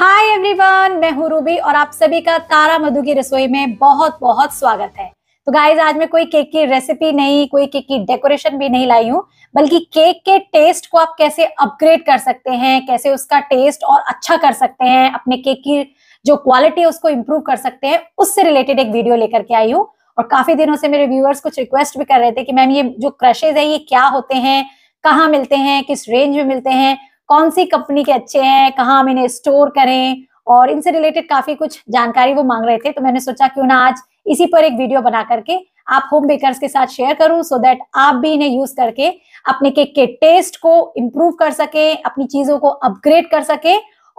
hi everyone मैं हूं Ruby और आप सभी का तारा मधु की रसोई में बहुत बहुत स्वागत है तो गाइज आज मैं कोई केक की रेसिपी नहीं कोई केक की डेकोरेशन भी नहीं लाई हूं बल्कि केक के टेस्ट को आप कैसे अपग्रेड कर सकते हैं कैसे उसका टेस्ट और अच्छा कर सकते हैं अपने केक की जो क्वालिटी है उसको इम्प्रूव कर सकते हैं उससे रिलेटेड एक वीडियो लेकर के आई हूँ और काफी दिनों से मेरे व्यूअर्स कुछ रिक्वेस्ट भी कर रहे थे कि मैम ये जो क्रशेज है ये क्या होते हैं कहाँ मिलते हैं किस रेंज में मिलते हैं कौन सी कंपनी के अच्छे हैं कहाँ हम इन्हें स्टोर करें और इनसे रिलेटेड काफी कुछ जानकारी वो मांग रहे थे तो मैंने सोचा क्यों ना आज इसी पर एक वीडियो बना करके आप होम बेकर्स के साथ शेयर करूं सो so दैट आप भी इन्हें यूज करके अपने केक के टेस्ट को इम्प्रूव कर सके अपनी चीजों को अपग्रेड कर सके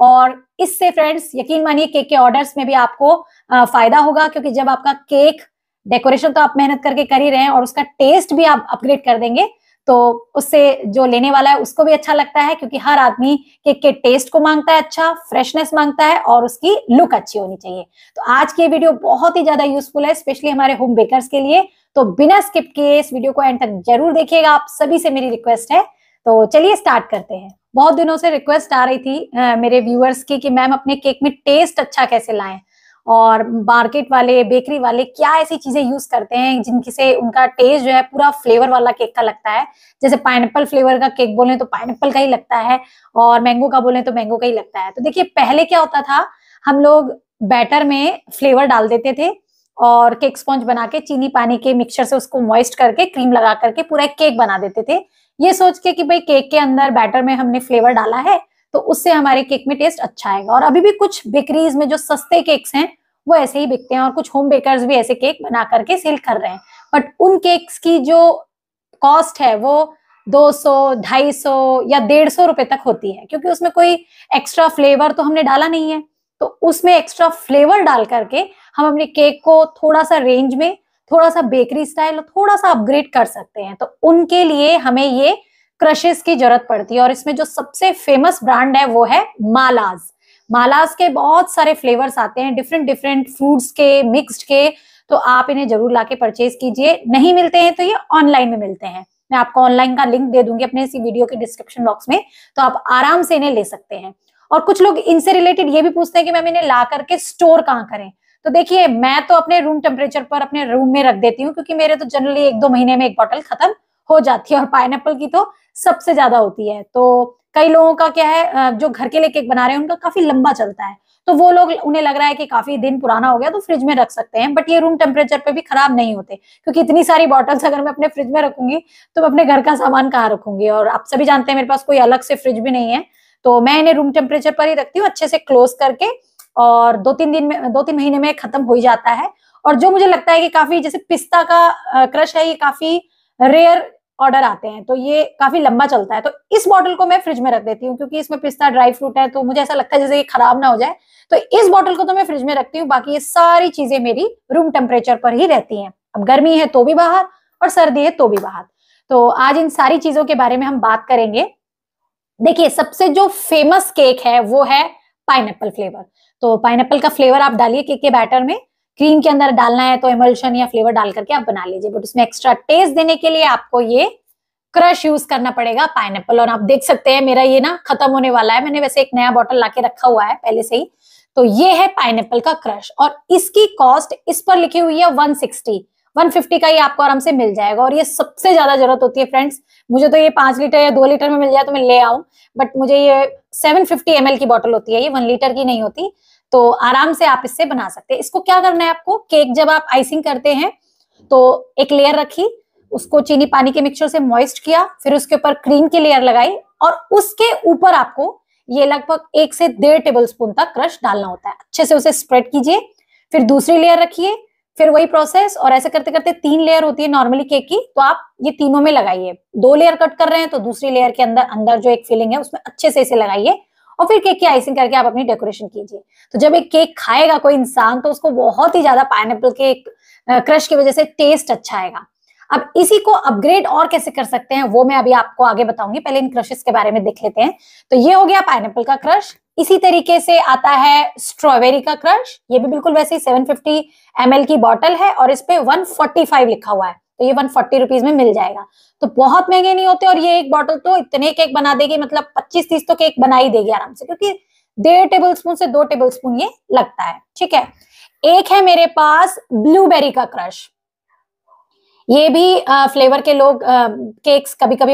और इससे फ्रेंड्स यकीन मानिए केक के ऑर्डर्स में भी आपको आ, फायदा होगा क्योंकि जब आपका केक डेकोरेशन तो आप मेहनत करके कर ही रहे हैं और उसका टेस्ट भी आप अपग्रेड कर देंगे तो उससे जो लेने वाला है उसको भी अच्छा लगता है क्योंकि हर आदमी केक के टेस्ट को मांगता है अच्छा फ्रेशनेस मांगता है और उसकी लुक अच्छी होनी चाहिए तो आज की वीडियो बहुत ही ज्यादा यूजफुल है स्पेशली हमारे होम बेकर्स के लिए तो बिना स्किप किए इस वीडियो को एंड तक जरूर देखिएगा आप सभी से मेरी रिक्वेस्ट है तो चलिए स्टार्ट करते हैं बहुत दिनों से रिक्वेस्ट आ रही थी आ, मेरे व्यूअर्स की कि मैम अपने केक में टेस्ट अच्छा कैसे लाएं और मार्केट वाले बेकरी वाले क्या ऐसी चीजें यूज करते हैं जिनकी से उनका टेस्ट जो है पूरा फ्लेवर वाला केक का लगता है जैसे पाइनएप्पल फ्लेवर का केक बोले तो पाइनएप्पल का ही लगता है और मैंगो का बोले तो मैंगो का ही लगता है तो देखिए पहले क्या होता था हम लोग बैटर में फ्लेवर डाल देते थे और केक स्पॉन्ज बना के चीनी पानी के मिक्सचर से उसको मॉइस्ट करके क्रीम लगा करके पूरा केक बना देते थे ये सोच के कि भाई केक के अंदर बैटर में हमने फ्लेवर डाला है तो उससे हमारे केक में टेस्ट अच्छा आएगा और अभी भी कुछ बेकरीज में जो सस्ते केक्स हैं वो ऐसे ही बिकते हैं और कुछ होम बेकर्स भी ऐसे केक बना करके सेल कर रहे हैं बट उन केक्स की जो कॉस्ट है वो 200, 250 या डेढ़ सौ रुपए तक होती है क्योंकि उसमें कोई एक्स्ट्रा फ्लेवर तो हमने डाला नहीं है तो उसमें एक्स्ट्रा फ्लेवर डाल करके हम अपने केक को थोड़ा सा रेंज में थोड़ा सा बेकरी स्टाइल थोड़ा सा अपग्रेड कर सकते हैं तो उनके लिए हमें ये क्रशेस की जरूरत पड़ती है और इसमें जो सबसे फेमस ब्रांड है वो है मालाज मालाज के बहुत सारे फ्लेवर्स आते हैं डिफरेंट डिफरेंट फ्रूट्स के मिक्स्ड के तो आप इन्हें जरूर लाके परचेज कीजिए नहीं मिलते हैं तो ये ऑनलाइन में मिलते हैं मैं आपको ऑनलाइन का लिंक दे दूंगी अपने इसी वीडियो के डिस्क्रिप्शन बॉक्स में तो आप आराम से इन्हें ले सकते हैं और कुछ लोग इनसे रिलेटेड ये भी पूछते हैं कि मैम इन्हें ला करके स्टोर कहाँ करें तो देखिए मैं तो अपने रूम टेम्परेचर पर अपने रूम में रख देती हूँ क्योंकि मेरे तो जनरली एक दो महीने में एक बॉटल खत्म हो जाती है और पाइन की तो सबसे ज्यादा होती है तो कई लोगों का क्या है जो घर के लिए केक बना रहे हैं उनका काफी लंबा चलता है तो वो लोग उन्हें लग रहा है कि काफी दिन पुराना हो गया तो फ्रिज में रख सकते हैं बट ये रूम टेम्परेचर पे भी खराब नहीं होते क्योंकि इतनी सारी बॉटल्स अगर मैं अपने फ्रिज में रखूंगी तो मैं अपने घर का सामान कहाँ रखूंगी और आप सभी जानते हैं मेरे पास कोई अलग से फ्रिज भी नहीं है तो मैं इन्हें रूम टेम्परेचर पर ही रखती हूँ अच्छे से क्लोज करके और दो तीन दिन में दो तीन महीने में खत्म हो ही जाता है और जो मुझे लगता है कि काफी जैसे पिस्ता का क्रश है ये काफी रेयर ऑर्डर आते हैं तो ये काफी लंबा चलता है तो इस बॉटल को मैं फ्रिज में रख देती हूँ क्योंकि इसमें पिस्ता ड्राई फ्रूट है तो मुझे ऐसा लगता है जैसे ये खराब ना हो जाए तो इस बॉटल को तो मैं फ्रिज में रखती हूँ बाकी ये सारी चीजें मेरी रूम टेम्परेचर पर ही रहती है अब गर्मी है तो भी बाहर और सर्दी है तो भी बाहर तो आज इन सारी चीजों के बारे में हम बात करेंगे देखिए सबसे जो फेमस केक है वो है पाइनएप्पल फ्लेवर तो पाइनएप्पल का फ्लेवर आप डालिए केक के बैटर में क्रीम के अंदर डालना है तो एमल्शन या फ्लेवर डाल करके आप बना लीजिए बट उसमें एक्स्ट्रा टेस्ट देने के लिए आपको ये क्रश यूज करना पड़ेगा पाइन और आप देख सकते हैं मेरा ये ना खत्म होने वाला है मैंने वैसे एक नया बॉटल लाके रखा हुआ है पहले से ही तो ये है पाइन का क्रश और इसकी कॉस्ट इस पर लिखी हुई है वन सिक्सटी वन फिफ्टी का ही आपको आराम से मिल जाएगा और ये सबसे ज्यादा जरूरत होती है फ्रेंड्स मुझे तो ये पांच लीटर या दो लीटर में मिल जाए तो मैं ले आऊं बट मुझे ये सेवन फिफ्टी की बॉटल होती है ये वन लीटर की नहीं होती तो आराम से आप इससे बना सकते हैं इसको क्या करना है आपको केक जब आप आइसिंग करते हैं तो एक लेयर रखी उसको चीनी पानी के मिक्सचर से मॉइस्ट किया फिर उसके ऊपर क्रीम की लेयर लगाई और उसके ऊपर आपको ये लगभग एक से डेढ़ टेबल स्पून तक क्रश डालना होता है अच्छे से उसे स्प्रेड कीजिए फिर दूसरी लेयर रखिए फिर वही प्रोसेस और ऐसे करते करते तीन लेयर होती है नॉर्मली केक की तो आप ये तीनों में लगाइए दो लेयर कट कर रहे हैं तो दूसरी लेयर के अंदर अंदर जो एक फिलिंग है उसमें अच्छे से इसे लगाइए और फिर केक की आइसिंग करके आप अपनी डेकोरेशन कीजिए तो जब एक केक खाएगा कोई इंसान तो उसको बहुत ही ज्यादा पाइन के क्रश की वजह से टेस्ट अच्छा आएगा अब इसी को अपग्रेड और कैसे कर सकते हैं वो मैं अभी आपको आगे बताऊंगी पहले इन क्रशेस के बारे में देख लेते हैं तो ये हो गया पाइन का क्रश इसी तरीके से आता है स्ट्रॉबेरी का क्रश ये भी बिल्कुल वैसे ही 750 ml की बॉटल है और इस पे 145 लिखा हुआ है तो ये वन फोर्टी रुपीज में मिल जाएगा तो बहुत महंगे नहीं होते और ये एक बॉटल तो इतने केक बना देगी मतलब पच्चीस तीस तो केक बना ही देगी आराम से क्योंकि डेढ़ टेबल स्पून से दो टेबल स्पून ये लगता है ठीक है एक है मेरे पास ब्लूबेरी का क्रश ये भी आ, फ्लेवर के लोग आ, केक्स कभी कभी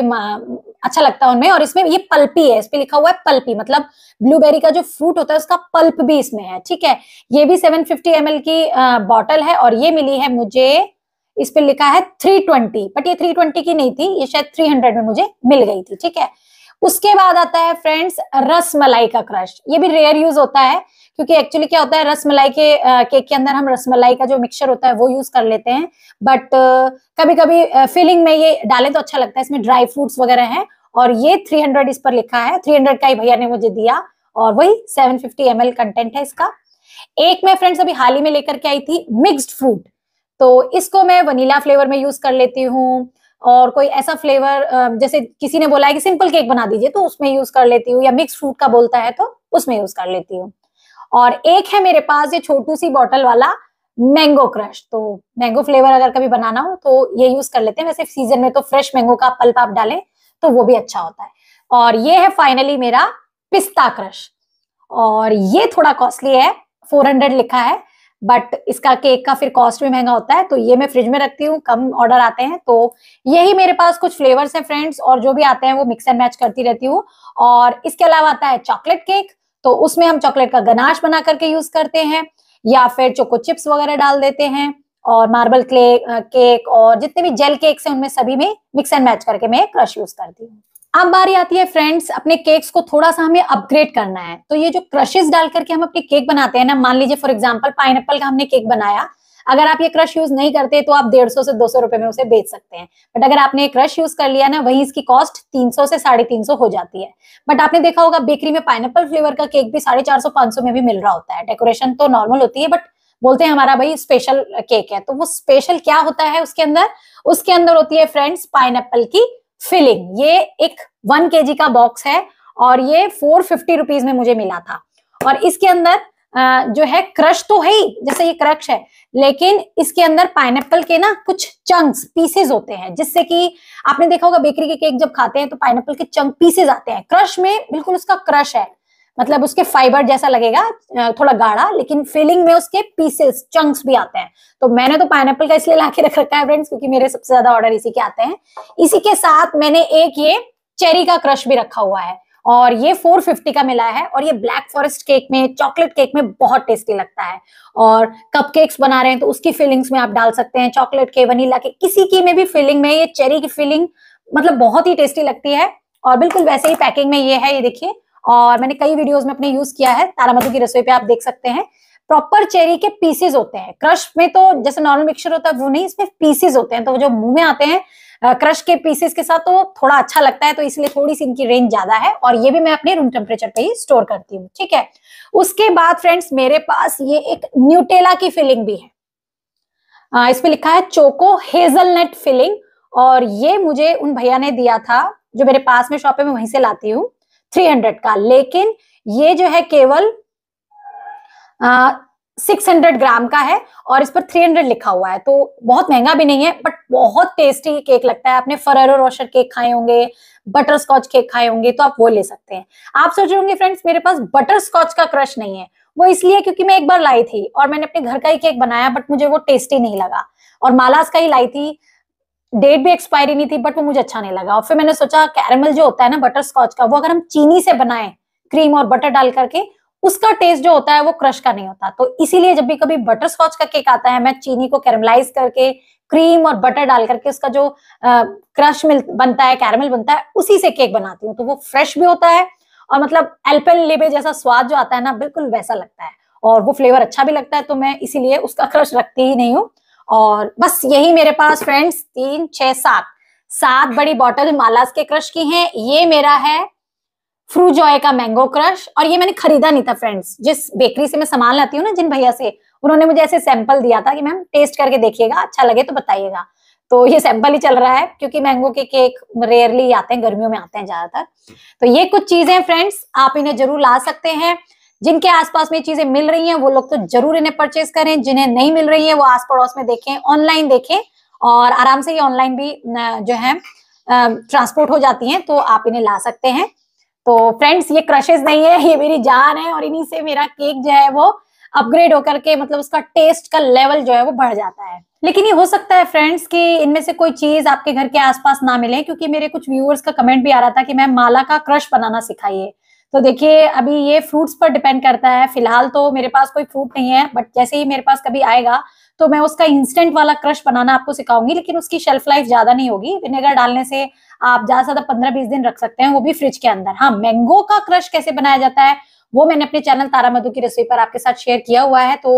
अच्छा लगता है उनमें और इसमें ये पल्पी है इस पे लिखा हुआ है पल्पी मतलब ब्लूबेरी का जो फ्रूट होता है उसका पल्प भी इसमें है ठीक है ये भी 750 ml की बॉटल है और ये मिली है मुझे इस पर लिखा है 320 बट ये 320 की नहीं थी ये शायद 300 में मुझे मिल गई थी ठीक है उसके बाद आता है फ्रेंड्स रस मलाई का क्रश ये भी रेयर यूज होता है क्योंकि एक्चुअली क्या होता है रस मलाई के केक के अंदर हम रस मलाई का जो मिक्सचर होता है वो यूज कर लेते हैं बट कभी कभी फिलिंग में ये डालें तो अच्छा लगता है इसमें ड्राई फ्रूट्स वगैरह है और ये 300 इस पर लिखा है 300 का ही भैया ने मुझे दिया और वही 750 ml कंटेंट है इसका एक मैं फ्रेंड्स अभी हाल ही में लेकर के आई थी मिक्सड फ्रूट तो इसको मैं वनीला फ्लेवर में यूज कर लेती हूँ और कोई ऐसा फ्लेवर जैसे किसी ने बोला है कि सिंपल केक बना दीजिए तो उसमें यूज कर लेती हूँ या मिक्स फ्रूट का बोलता है तो उसमें यूज कर लेती हूँ और एक है मेरे पास ये छोटू सी बॉटल वाला मैंगो क्रश तो मैंगो फ्लेवर अगर कभी बनाना हो तो ये यूज कर लेते हैं वैसे सीजन में तो फ्रेश मैंगो का पल्प आप डालें तो वो भी अच्छा होता है और ये है फाइनली मेरा पिस्ता क्रश और ये थोड़ा कॉस्टली है 400 लिखा है बट इसका केक का फिर कॉस्ट भी महंगा होता है तो ये मैं फ्रिज में रखती हूँ कम ऑर्डर आते हैं तो यही मेरे पास कुछ फ्लेवर्स हैं फ्रेंड्स और जो भी आते हैं वो मिक्स एंड मैच करती रहती हूँ और इसके अलावा आता है चॉकलेट केक तो उसमें हम चॉकलेट का गनाश बना करके यूज करते हैं या फिर चोको चिप्स वगैरह डाल देते हैं और मार्बल केक और जितने भी जेल केक्स हैं उनमें सभी में मिक्स एंड मैच करके मैं क्रश यूज करती हूँ अब बारी आती है फ्रेंड्स अपने केक्स को थोड़ा सा हमें अपग्रेड करना है तो ये जो क्रशेस डाल करके हम अपने केक बनाते हैं ना मान लीजिए फॉर एग्जाम्पल पाइन का हमने केक बनाया अगर आप ये क्रश यूज नहीं करते तो आप डेढ़ सौ से दो सौ रुपए में उसे बेच सकते हैं बट अगर आपने क्रश यूज कर लिया ना वही इसकी कॉस्ट तीन सौ से साढ़े तीन सौ हो जाती है बट आपने देखा होगा बेकरी में पाइन फ्लेवर का केक भी साढ़े चार सौ पांच सौ में भी मिल रहा होता है डेकोरेशन तो नॉर्मल होती है बट बोलते हैं हमारा भाई स्पेशल केक है तो वो स्पेशल क्या होता है उसके अंदर उसके अंदर होती है फ्रेंड्स पाइन की फिलिंग ये एक वन के का बॉक्स है और ये फोर फिफ्टी रुपीज में मुझे मिला था और इसके अंदर जो है क्रश तो है ही जैसे ये क्रश है लेकिन इसके अंदर पाइन के ना कुछ चंक्स पीसेज होते हैं जिससे कि आपने देखा होगा बेकरी के केक जब खाते हैं तो पाइन के चंक पीसेज आते हैं क्रश में बिल्कुल उसका क्रश है मतलब उसके फाइबर जैसा लगेगा थोड़ा गाढ़ा लेकिन फिलिंग में उसके पीसेस चंक्स भी आते हैं तो मैंने तो पाइन का इसलिए ला के रख रखा है फ्रेंड्स क्योंकि मेरे सबसे ज्यादा ऑर्डर इसी के आते हैं इसी के साथ मैंने एक ये चेरी का क्रश भी रखा हुआ है और ये 450 का मिला है और ये ब्लैक फॉरेस्ट केक में चॉकलेट केक में बहुत टेस्टी लगता है और कपकेक्स बना रहे हैं तो उसकी फिलिंग्स में आप डाल सकते हैं चॉकलेट के वनीला के किसी की में भी फिलिंग में ये चेरी की फिलिंग मतलब बहुत ही टेस्टी लगती है और बिल्कुल वैसे ही पैकिंग में ये है ये देखिए और मैंने कई वीडियोस में अपने यूज किया है तारामधु की रसोई पे आप देख सकते हैं प्रॉपर चेरी के पीसेज होते हैं क्रश में तो जैसे नॉर्मल मिक्सचर होता है वो नहीं इसमें पीसेज होते हैं तो जो मुंह में आते हैं क्रश के पीसेस के साथ तो थोड़ा अच्छा लगता है तो इसलिए थोड़ी सी इनकी रेंज ज्यादा है और ये भी मैं अपने रूम टेम्परेचर पे ही स्टोर करती हूँ ठीक है उसके बाद फ्रेंड्स मेरे पास ये एक न्यूटेला की फिलिंग भी है इस पे लिखा है चोको हेजलनट फिलिंग और ये मुझे उन भैया ने दिया था जो मेरे पास में शॉप है मैं वहीं से लाती हूँ 300 का लेकिन ये जो है केवल सिक्स हंड्रेड ग्राम का है और इस पर थ्री हंड्रेड लिखा हुआ है तो बहुत महंगा भी नहीं है बट बहुत टेस्टी केक लगता है आपने और रोशर केक खाए होंगे बटर स्कॉच केक खाए होंगे तो आप वो ले सकते हैं आप सोच रहे होंगे फ्रेंड्स मेरे पास बटर स्कॉच का क्रश नहीं है वो इसलिए क्योंकि मैं एक बार लाई थी और मैंने अपने घर का ही केक बनाया बट मुझे वो टेस्टी नहीं लगा और मालास का ही लाई थी डेट भी एक्सपायरी नहीं थी बट वो मुझे अच्छा नहीं लगा और फिर मैंने सोचा कैरमल जो होता है ना बटर स्कॉच का वो अगर हम चीनी से बनाए क्रीम और बटर डाल करके उसका टेस्ट जो होता है वो क्रश का नहीं होता तो इसीलिए जब भी कभी बटर स्कॉच का केक आता है मैं चीनी को कैरमलाइज करके क्रीम और बटर डाल करके उसका जो आ, क्रश मिल बनता है कैरमल बनता है उसी से केक बनाती हूँ तो वो फ्रेश भी होता है और मतलब एल्पेन लेबे जैसा स्वाद जो आता है ना बिल्कुल वैसा लगता है और वो फ्लेवर अच्छा भी लगता है तो मैं इसीलिए उसका क्रश रखती ही नहीं हूँ और बस यही मेरे पास फ्रेंड्स तीन छह सात सात बड़ी बॉटल मालास के क्रश की हैं ये मेरा है फ्रू जॉय का मैंगो क्रश और ये मैंने खरीदा नहीं था फ्रेंड्स जिस बेकरी से मैं सामान लाती हूँ ना जिन भैया से उन्होंने मुझे ऐसे सैंपल दिया था कि मैम टेस्ट करके देखिएगा अच्छा लगे तो बताइएगा तो ये सैंपल ही चल रहा है क्योंकि मैंगो के केक रेयरली आते हैं गर्मियों में आते हैं ज्यादातर तो ये कुछ चीजें फ्रेंड्स आप इन्हें जरूर ला सकते हैं जिनके आसपास में चीजें मिल रही हैं वो लोग तो जरूर इन्हें परचेज करें जिन्हें नहीं मिल रही है वो आस पड़ोस में देखें ऑनलाइन देखें और आराम से ये ऑनलाइन भी जो है ट्रांसपोर्ट हो जाती है तो आप इन्हें ला सकते हैं तो फ्रेंड्स ये क्रशेज नहीं है ये मेरी जान है और इन्हीं से मेरा केक जो है वो अपग्रेड होकर के मतलब उसका टेस्ट का लेवल जो है वो बढ़ जाता है लेकिन ये हो सकता है फ्रेंड्स कि इनमें से कोई चीज आपके घर के आसपास ना मिले क्योंकि मेरे कुछ व्यूअर्स का कमेंट भी आ रहा था कि मैं माला का क्रश बनाना सिखाइए तो देखिए अभी ये फ्रूट्स पर डिपेंड करता है फिलहाल तो मेरे पास कोई फ्रूट नहीं है बट जैसे ही मेरे पास कभी आएगा तो मैं उसका इंस्टेंट वाला क्रश बनाना आपको सिखाऊंगी लेकिन उसकी शेल्फ लाइफ ज्यादा नहीं होगी विनेगर डालने से आप ज्यादा से ज्यादा पंद्रह बीस दिन रख सकते हैं वो भी फ्रिज के अंदर हाँ मैंगो का क्रश कैसे बनाया जाता है वो मैंने अपने चैनल तारा मधु की रेसिपी पर आपके साथ शेयर किया हुआ है तो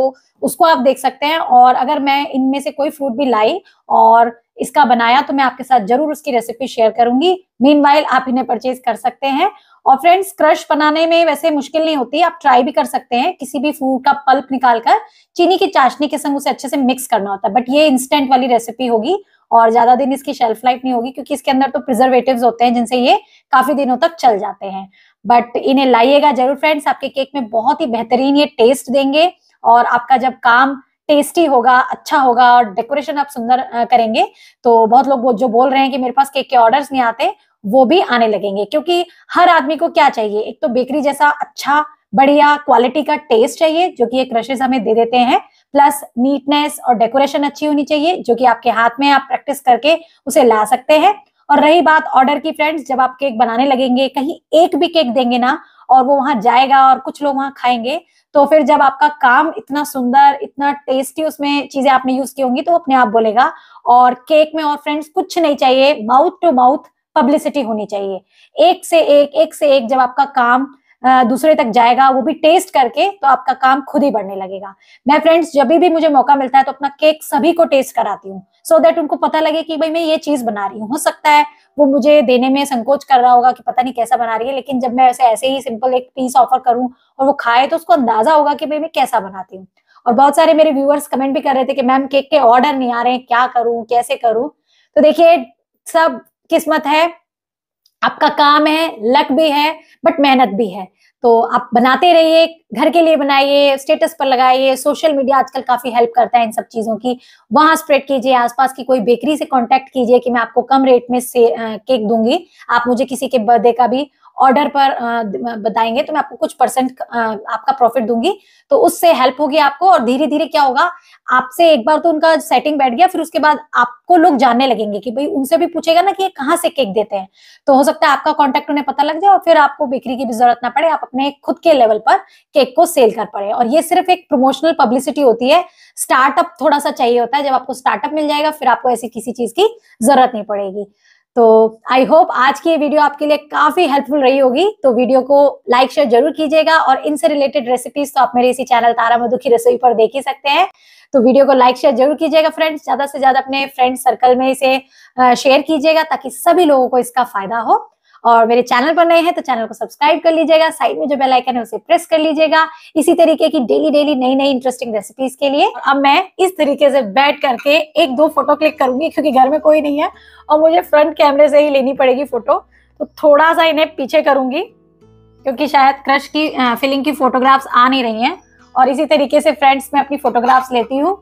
उसको आप देख सकते हैं और अगर मैं इनमें से कोई फ्रूट भी लाई और इसका बनाया तो मैं आपके साथ जरूर उसकी रेसिपी शेयर करूंगी मीन आप इन्हें परचेज कर सकते हैं और फ्रेंड्स क्रश बनाने में वैसे मुश्किल नहीं होती आप ट्राई भी कर सकते हैं किसी भी फ्रूट का पल्प निकालकर चीनी की चाशनी के संग उसे अच्छे से मिक्स करना होता है बट ये इंस्टेंट वाली रेसिपी होगी और ज्यादा दिन इसकी शेल्फ लाइफ नहीं होगी क्योंकि इसके अंदर तो प्रिजर्वेटिव होते हैं जिनसे ये काफी दिनों तक चल जाते हैं बट इन्हें लाइएगा जरूर फ्रेंड्स आपके केक में बहुत ही बेहतरीन ये टेस्ट देंगे और आपका जब काम टेस्टी होगा अच्छा होगा और डेकोरेशन आप सुंदर करेंगे तो बहुत लोग जो बोल रहे हैं कि मेरे पास केक के ऑर्डर्स नहीं आते वो भी आने लगेंगे क्योंकि हर आदमी को क्या चाहिए एक तो बेकरी जैसा अच्छा बढ़िया क्वालिटी का टेस्ट चाहिए जो कि ये क्रशेज हमें दे देते हैं प्लस नीटनेस और डेकोरेशन अच्छी होनी चाहिए जो कि आपके हाथ में आप प्रैक्टिस करके उसे ला सकते हैं और रही बात ऑर्डर की फ्रेंड्स जब आप केक बनाने लगेंगे कहीं एक भी केक देंगे ना और वो वहां जाएगा और कुछ लोग वहां खाएंगे तो फिर जब आपका काम इतना सुंदर इतना टेस्टी उसमें चीजें आपने यूज की होंगी तो अपने आप बोलेगा और केक में और फ्रेंड्स कुछ नहीं चाहिए माउथ टू माउथ पब्लिसिटी होनी चाहिए एक से एक एक से एक जब आपका काम दूसरे तक जाएगा वो भी टेस्ट करके तो आपका काम खुद ही बढ़ने लगेगा मैं फ्रेंड्स जब भी मुझे मौका मिलता है तो अपना केक सभी को टेस्ट कराती हूँ सो देट उनको पता लगे कि भाई मैं ये चीज बना रही हूँ हो सकता है वो मुझे देने में संकोच कर रहा होगा कि पता नहीं कैसा बना रही है लेकिन जब मैं ऐसे ऐसे ही सिंपल एक पीस ऑफर करूँ और वो खाए तो उसको अंदाजा होगा कि भाई मैं कैसा बनाती हूँ और बहुत सारे मेरे व्यूअर्स कमेंट भी कर रहे थे कि मैम केक के ऑर्डर नहीं आ रहे हैं क्या करूँ कैसे करूं तो देखिए सब किस्मत है आपका काम है लक भी है बट मेहनत भी है तो आप बनाते रहिए घर के लिए बनाइए स्टेटस पर लगाइए सोशल मीडिया आजकल काफी हेल्प करता है इन सब चीजों की वहां स्प्रेड कीजिए आसपास की कोई बेकरी से कांटेक्ट कीजिए कि मैं आपको कम रेट में से केक दूंगी आप मुझे किसी के बर्थडे का भी ऑर्डर पर बताएंगे तो मैं आपको कुछ परसेंट आपका प्रॉफिट दूंगी तो उससे हेल्प होगी आपको और धीरे धीरे क्या होगा आपसे एक बार तो उनका सेटिंग बैठ गया फिर उसके बाद आपको लोग जानने लगेंगे कि भाई उनसे भी पूछेगा ना कि ये कहाँ से केक देते हैं तो हो सकता है आपका कॉन्टेक्ट उन्हें पता लग जाए और फिर आपको बेकरी की भी जरूरत ना पड़े आप अपने खुद के लेवल पर केक को सेल कर पड़े और ये सिर्फ एक प्रमोशनल पब्लिसिटी होती है स्टार्टअप थोड़ा सा चाहिए होता है जब आपको स्टार्टअप मिल जाएगा फिर आपको ऐसी किसी चीज की जरूरत नहीं पड़ेगी तो आई होप आज की ये वीडियो आपके लिए काफी हेल्पफुल रही होगी तो वीडियो को लाइक शेयर जरूर कीजिएगा और इनसे रिलेटेड रेसिपीज तो आप मेरे इसी चैनल तारा मधुखी रसोई पर देख ही सकते हैं तो वीडियो को लाइक शेयर जरूर कीजिएगा फ्रेंड्स ज्यादा से ज्यादा अपने फ्रेंड सर्कल में इसे शेयर कीजिएगा ताकि सभी लोगों को इसका फायदा हो और मेरे चैनल पर नए हैं तो चैनल को सब्सक्राइब कर लीजिएगा साइड में जो बेल आइकन है उसे प्रेस कर लीजिएगा इसी तरीके की डेली डेली नई नई इंटरेस्टिंग रेसिपीज के लिए अब मैं इस तरीके से बैठ करके एक दो फोटो क्लिक करूंगी क्योंकि घर में कोई नहीं है और मुझे फ्रंट कैमरे से ही लेनी पड़ेगी फोटो तो थोड़ा सा इन्हें पीछे करूंगी क्योंकि शायद क्रश की फिलिंग की फोटोग्राफ्स आ नहीं रही हैं और इसी तरीके से फ्रेंड्स मैं अपनी फोटोग्राफ्स लेती हूँ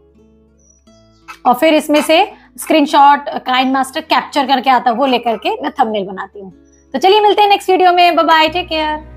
और फिर इसमें से स्क्रीनशॉट काइंड मास्टर कैप्चर करके आता है वो लेकर के मैं थंबनेल बनाती हूँ तो चलिए मिलते हैं नेक्स्ट वीडियो में बाय टेक केयर